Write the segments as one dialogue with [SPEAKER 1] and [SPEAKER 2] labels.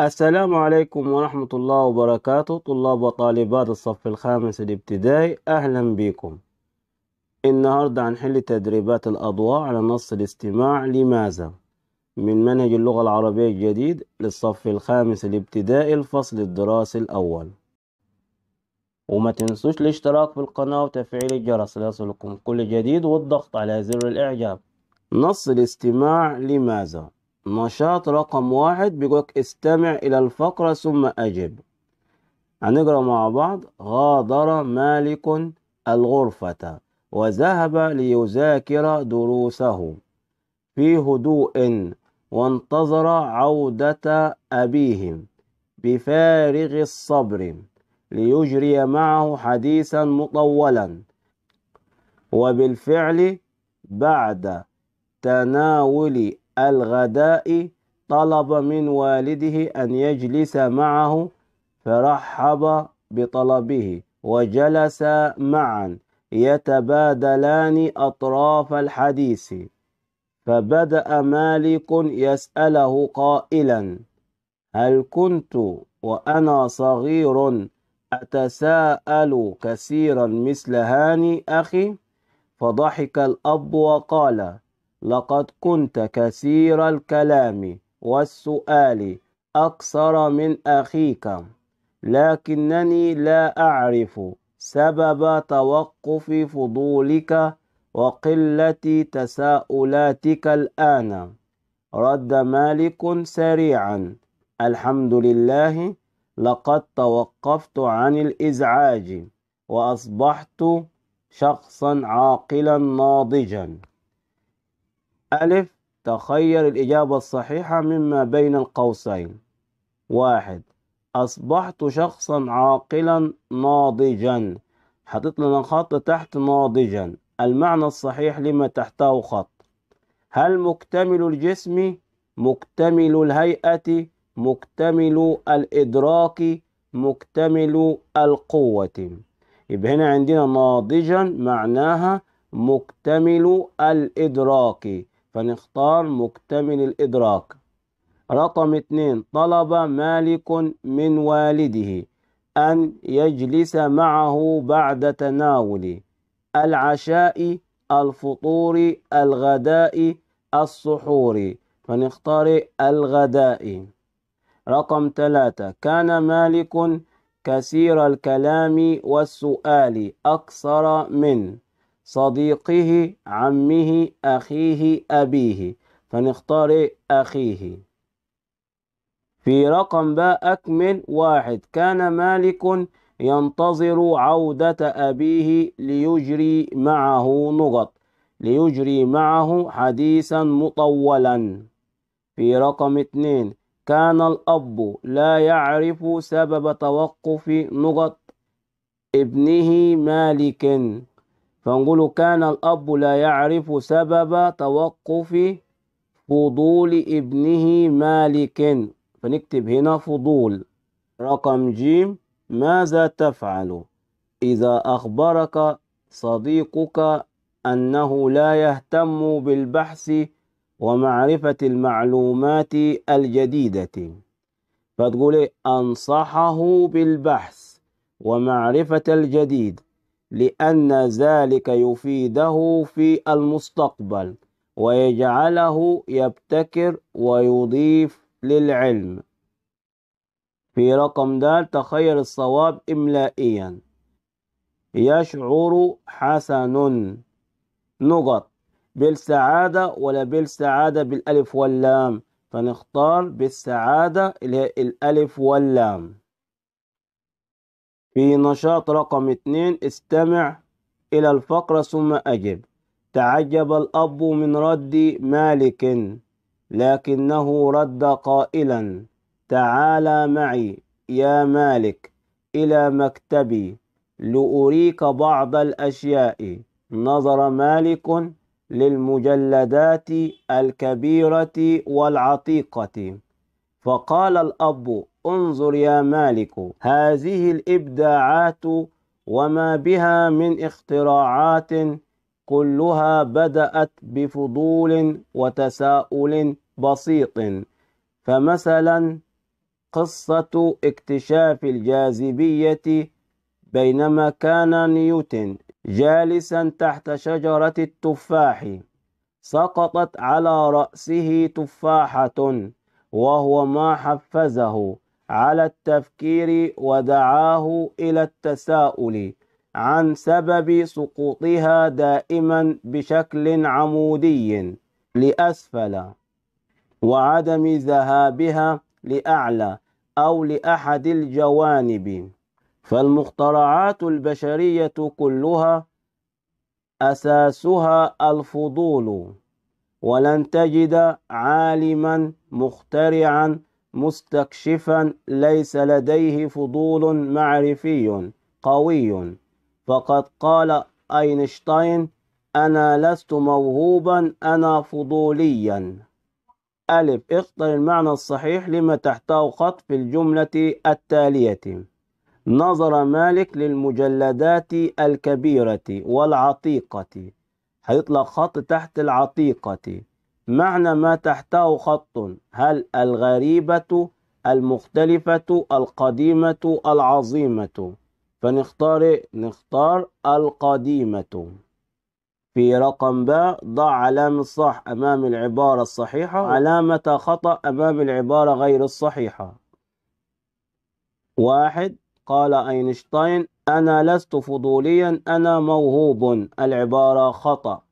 [SPEAKER 1] السلام عليكم ورحمة الله وبركاته طلاب وطالبات الصف الخامس الابتدائي أهلا بكم النهاردة هنحل تدريبات الأضواء على نص الاستماع لماذا من منهج اللغة العربية الجديد للصف الخامس الابتدائي الفصل الدراسي الأول وما تنسوش الاشتراك في القناة وتفعيل الجرس ليصلكم كل جديد والضغط على زر الإعجاب نص الاستماع لماذا نشاط رقم واحد بيقولك استمع إلى الفقرة ثم أجب هنقرأ مع بعض غادر مالك الغرفة وذهب ليذاكر دروسه في هدوء وانتظر عودة أبيهم بفارغ الصبر ليجري معه حديثا مطولا وبالفعل بعد تناول الغداء طلب من والده أن يجلس معه فرحب بطلبه وجلس معا يتبادلان أطراف الحديث فبدأ مالك يسأله قائلا هل كنت وأنا صغير أتساءل كثيرا مثل هاني أخي فضحك الأب وقال لقد كنت كثير الكلام والسؤال أكثر من أخيك لكنني لا أعرف سبب توقف فضولك وقلة تساؤلاتك الآن رد مالك سريعا الحمد لله لقد توقفت عن الإزعاج وأصبحت شخصا عاقلا ناضجا ألف تخير الإجابة الصحيحة مما بين القوسين واحد أصبحت شخصا عاقلا ناضجا حطيت لنا خط تحت ناضجا المعنى الصحيح لما تحته خط هل مكتمل الجسم مكتمل الهيئة مكتمل الإدراك مكتمل القوة يبقى هنا عندنا ناضجا معناها مكتمل الإدراك فنختار مكتمل الإدراك رقم اثنين طلب مالك من والده أن يجلس معه بعد تناول العشاء الفطور الغداء السحور فنختار الغداء رقم ثلاثة كان مالك كثير الكلام والسؤال أكثر من صديقه عمه أخيه أبيه فنختار أخيه في رقم باء أكمل واحد كان مالك ينتظر عودة أبيه ليجري معه نقط ليجري معه حديثا مطولا في رقم اثنين كان الأب لا يعرف سبب توقف نقط ابنه مالك فنقول كان الأب لا يعرف سبب توقف فضول ابنه مالك فنكتب هنا فضول رقم جيم ماذا تفعل إذا أخبرك صديقك أنه لا يهتم بالبحث ومعرفة المعلومات الجديدة فتقول أنصحه بالبحث ومعرفة الجديد لأن ذلك يفيده في المستقبل ويجعله يبتكر ويضيف للعلم في رقم د تخير الصواب إملائيا يشعر حسن نقط بالسعادة ولا بالسعادة بالألف واللام فنختار بالسعادة اللي هي الألف واللام في نشاط رقم اثنين استمع إلى الفقرة ثم أجب تعجب الأب من رد مالك لكنه رد قائلا تعال معي يا مالك إلى مكتبي لأريك بعض الأشياء نظر مالك للمجلدات الكبيرة والعتيقة فقال الأب انظر يا مالك هذه الإبداعات وما بها من اختراعات كلها بدأت بفضول وتساؤل بسيط فمثلا قصة اكتشاف الجاذبية بينما كان نيوتن جالسا تحت شجرة التفاح سقطت على رأسه تفاحة وهو ما حفزه على التفكير ودعاه إلى التساؤل عن سبب سقوطها دائما بشكل عمودي لأسفل وعدم ذهابها لأعلى أو لأحد الجوانب فالمخترعات البشرية كلها أساسها الفضول ولن تجد عالما مخترعا مستكشفا ليس لديه فضول معرفي قوي فقد قال أينشتاين أنا لست موهوبا أنا فضوليا ألف اختر المعنى الصحيح لما تحته خط في الجملة التالية نظر مالك للمجلدات الكبيرة والعتيقة هيطلق خط تحت العتيقة معنى ما تحته خط هل الغريبة المختلفة القديمة العظيمة فنختار نختار القديمة في رقم ب ضع علامة صح أمام العبارة الصحيحة علامة خطأ أمام العبارة غير الصحيحة واحد قال أينشتاين أنا لست فضوليا أنا موهوب العبارة خطأ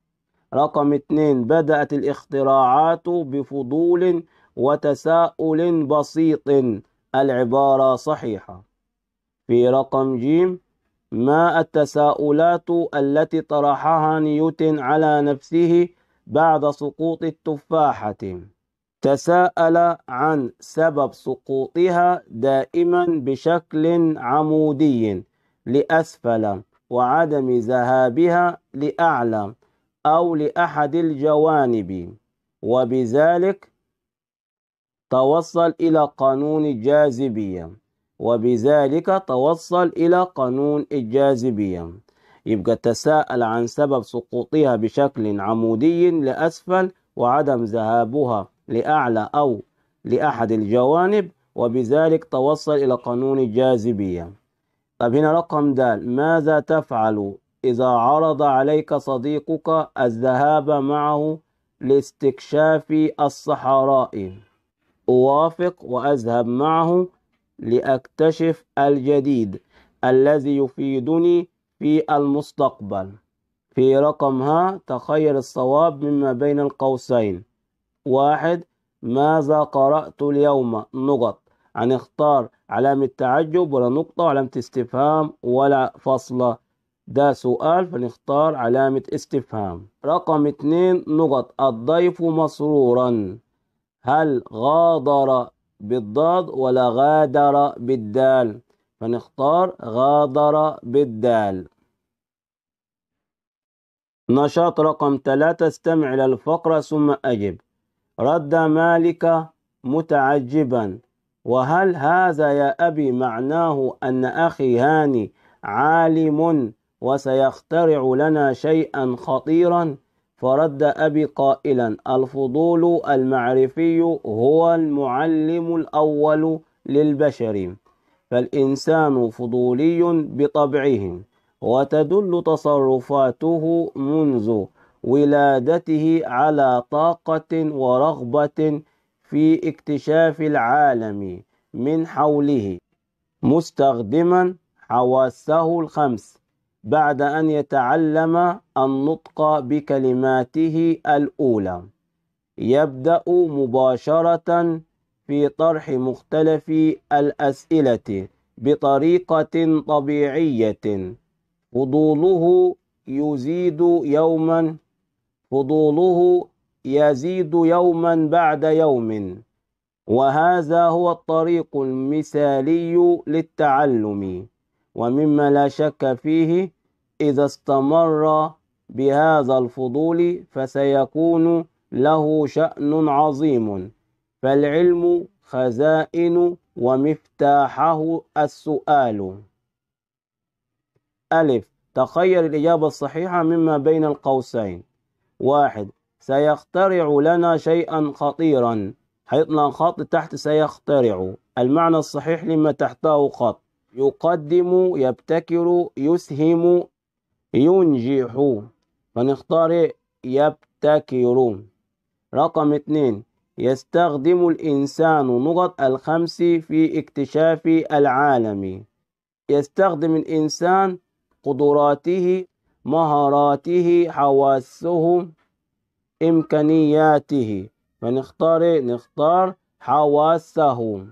[SPEAKER 1] رقم اثنين بدأت الاختراعات بفضول وتساؤل بسيط العبارة صحيحة في رقم ج ما التساؤلات التي طرحها نيوتن على نفسه بعد سقوط التفاحة تساءل عن سبب سقوطها دائما بشكل عمودي لأسفل وعدم ذهابها لأعلى أو لأحد الجوانب وبذلك توصل إلى قانون الجاذبية وبذلك توصل إلى قانون الجاذبية يبقى تساءل عن سبب سقوطها بشكل عمودي لأسفل وعدم ذهابها لأعلى أو لأحد الجوانب وبذلك توصل إلى قانون الجاذبية طب هنا رقم د ماذا تفعل إذا عرض عليك صديقك الذهاب معه لاستكشاف الصحراء أوافق وأذهب معه لأكتشف الجديد الذي يفيدني في المستقبل في رقم ها تخير الصواب مما بين القوسين واحد ماذا قرأت اليوم نقط عن اختار علامة تعجب ولا نقطة وعلامة استفهام ولا فصلة ده سؤال فنختار علامة استفهام رقم اتنين نقط الضيف مسرورا هل غادر بالضاد ولا غادر بالدال فنختار غادر بالدال نشاط رقم ثلاثة استمع إلى الفقرة ثم أجب رد مالك متعجبا وهل هذا يا أبي معناه أن أخي هاني عالم وسيخترع لنا شيئا خطيرا فرد أبي قائلا الفضول المعرفي هو المعلم الأول للبشر فالإنسان فضولي بطبعه وتدل تصرفاته منذ ولادته على طاقة ورغبة في اكتشاف العالم من حوله مستخدما حواسه الخمس بعد أن يتعلم النطق بكلماته الأولى يبدأ مباشرة في طرح مختلف الأسئلة بطريقة طبيعية فضوله يزيد يوما فضوله يزيد يوما بعد يوم وهذا هو الطريق المثالي للتعلم ومما لا شك فيه إذا استمر بهذا الفضول فسيكون له شأن عظيم فالعلم خزائن ومفتاحه السؤال ألف تخير الإجابة الصحيحة مما بين القوسين واحد سيخترع لنا شيئا خطيرا حيطلع خط تحت سيخترع المعنى الصحيح لما تحته خط يقدم يبتكر يسهم ينجح فنختار يبتكر رقم اثنين يستخدم الإنسان نقط الخمس في اكتشاف العالم يستخدم الإنسان قدراته مهاراته حواسه إمكانياته فنختار نختار حواسه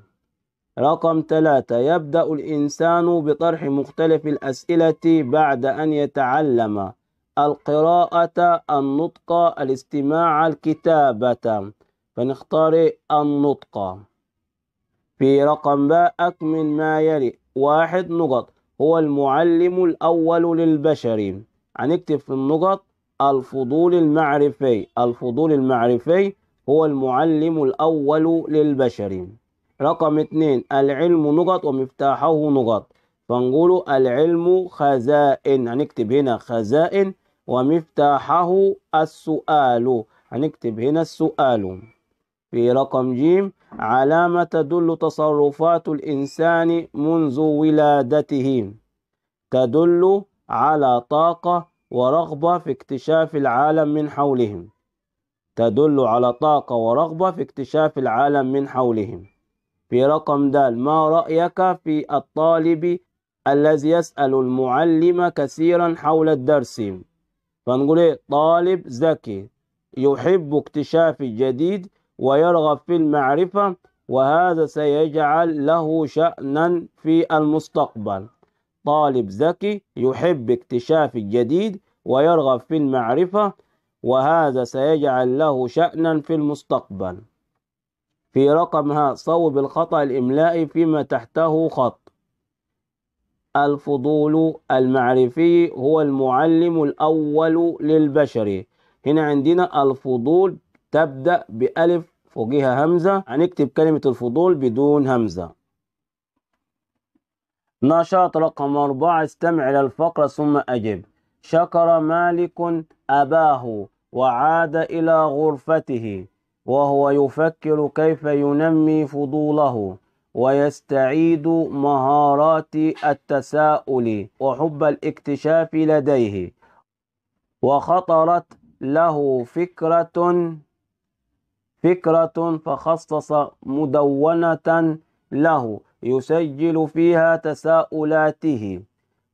[SPEAKER 1] رقم ثلاثة يبدأ الإنسان بطرح مختلف الأسئلة بعد أن يتعلم القراءة النطق الاستماع الكتابة فنختار النطق في رقم باء أكمل ما يلي واحد نقط هو المعلم الأول للبشر هنكتب في النقط الفضول المعرفي الفضول المعرفي هو المعلم الأول للبشر رقم اتنين العلم نقط ومفتاحه نقط فنقول العلم خزائن هنكتب هنا خزائن ومفتاحه السؤال هنكتب هنا السؤال في رقم جيم علامة تدل تصرفات الإنسان منذ ولادته تدل على طاقة ورغبة في اكتشاف العالم من حولهم تدل على طاقة ورغبة في اكتشاف العالم من حولهم في رقم د ما رأيك في الطالب الذي يسأل المعلم كثيرا حول الدرس فنقول إيه طالب ذكي يحب اكتشاف الجديد ويرغب في المعرفة وهذا سيجعل له شأنا في المستقبل طالب ذكي يحب اكتشاف الجديد ويرغب في المعرفة وهذا سيجعل له شأنا في المستقبل في رقم ها صوب الخطأ الإملائي فيما تحته خط الفضول المعرفي هو المعلم الأول للبشر هنا عندنا الفضول تبدأ بألف فوقها همزة هنكتب كلمة الفضول بدون همزة نشاط رقم أربعة استمع إلى الفقرة ثم أجب شكر مالك أباه وعاد إلى غرفته وهو يفكر كيف ينمي فضوله ويستعيد مهارات التساؤل وحب الاكتشاف لديه وخطرت له فكرة فكرة فخصص مدونة له يسجل فيها تساؤلاته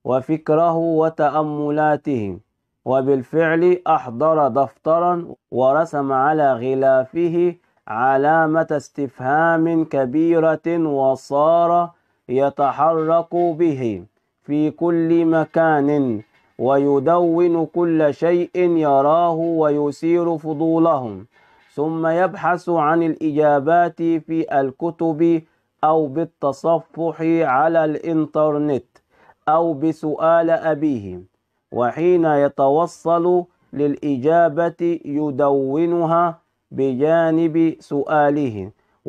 [SPEAKER 1] وفكره وتأملاته وبالفعل أحضر دفترا ورسم على غلافه علامة استفهام كبيرة وصار يتحرك به في كل مكان ويدون كل شيء يراه ويثير فضولهم ثم يبحث عن الإجابات في الكتب أو بالتصفح على الإنترنت أو بسؤال أبيه وحين يتوصل للإجابة يدونها بجانب سؤاله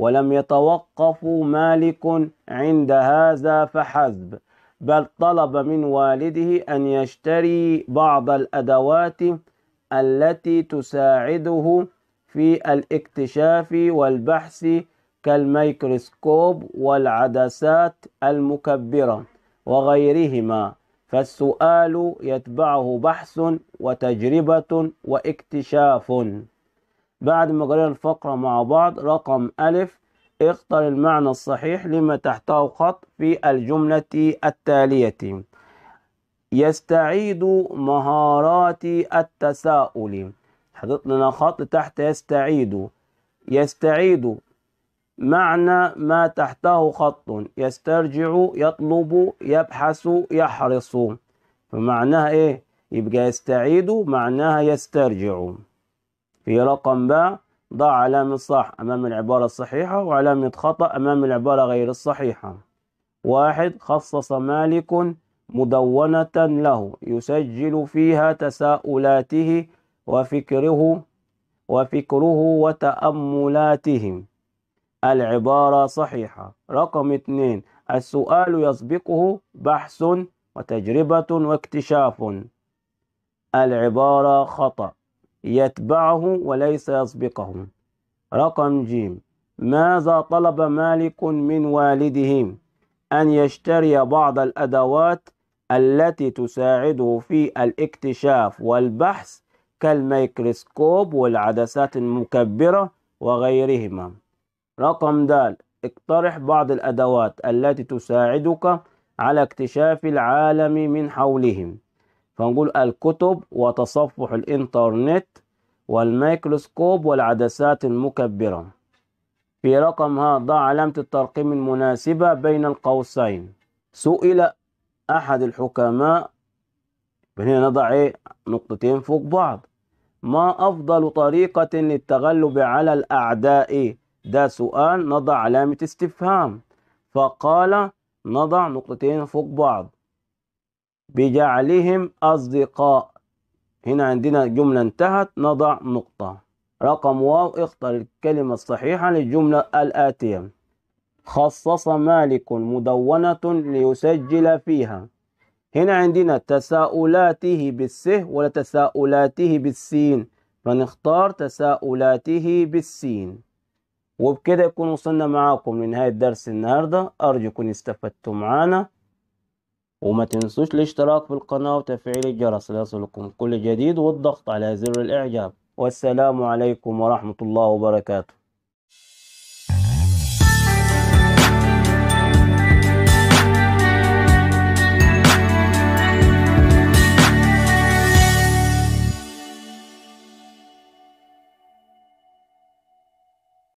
[SPEAKER 1] ولم يتوقف مالك عند هذا فحسب بل طلب من والده أن يشتري بعض الأدوات التي تساعده في الاكتشاف والبحث كالميكروسكوب والعدسات المكبرة وغيرهما فالسؤال يتبعه بحث وتجربة واكتشاف بعد ما قرينا الفقرة مع بعض رقم ألف اختر المعنى الصحيح لما تحته خط في الجملة التالية يستعيد مهارات التساؤل حطيت لنا خط تحت يستعيد يستعيد معنى ما تحته خط يسترجع يطلب يبحث يحرص فمعناها ايه يبقى يستعيد معناها يسترجع في رقم باء ضع علامة صح أمام العبارة الصحيحة وعلامة خطأ أمام العبارة غير الصحيحة واحد خصص مالك مدونة له يسجل فيها تساؤلاته وفكره وفكره وتأملاته العبارة صحيحة رقم اثنين السؤال يسبقه بحث وتجربة واكتشاف العبارة خطأ يتبعه وليس يسبقه رقم ج ماذا طلب مالك من والده أن يشتري بعض الأدوات التي تساعده في الاكتشاف والبحث كالميكروسكوب والعدسات المكبرة وغيرهما رقم د اقترح بعض الأدوات التي تساعدك على اكتشاف العالم من حولهم فنقول الكتب وتصفح الإنترنت والميكروسكوب والعدسات المكبرة في رقم ه ضع علامة الترقيم المناسبة بين القوسين سئل أحد الحكماء هنا نضع إيه؟ نقطتين فوق بعض ما أفضل طريقة للتغلب على الأعداء ده سؤال نضع علامة استفهام فقال نضع نقطتين فوق بعض بجعلهم أصدقاء هنا عندنا جملة انتهت نضع نقطة رقم واو اختر الكلمة الصحيحة للجملة الآتية خصص مالك مدونة ليسجل فيها هنا عندنا تساؤلاته بالسه ولا تساؤلاته بالسين فنختار تساؤلاته بالسين وبكده يكون وصلنا معاكم لنهاية درس النهاردة أرجو يكون استفدتم معانا وما تنسوش الاشتراك في القناة وتفعيل الجرس ليصلكم كل جديد والضغط على زر الإعجاب والسلام عليكم ورحمة الله وبركاته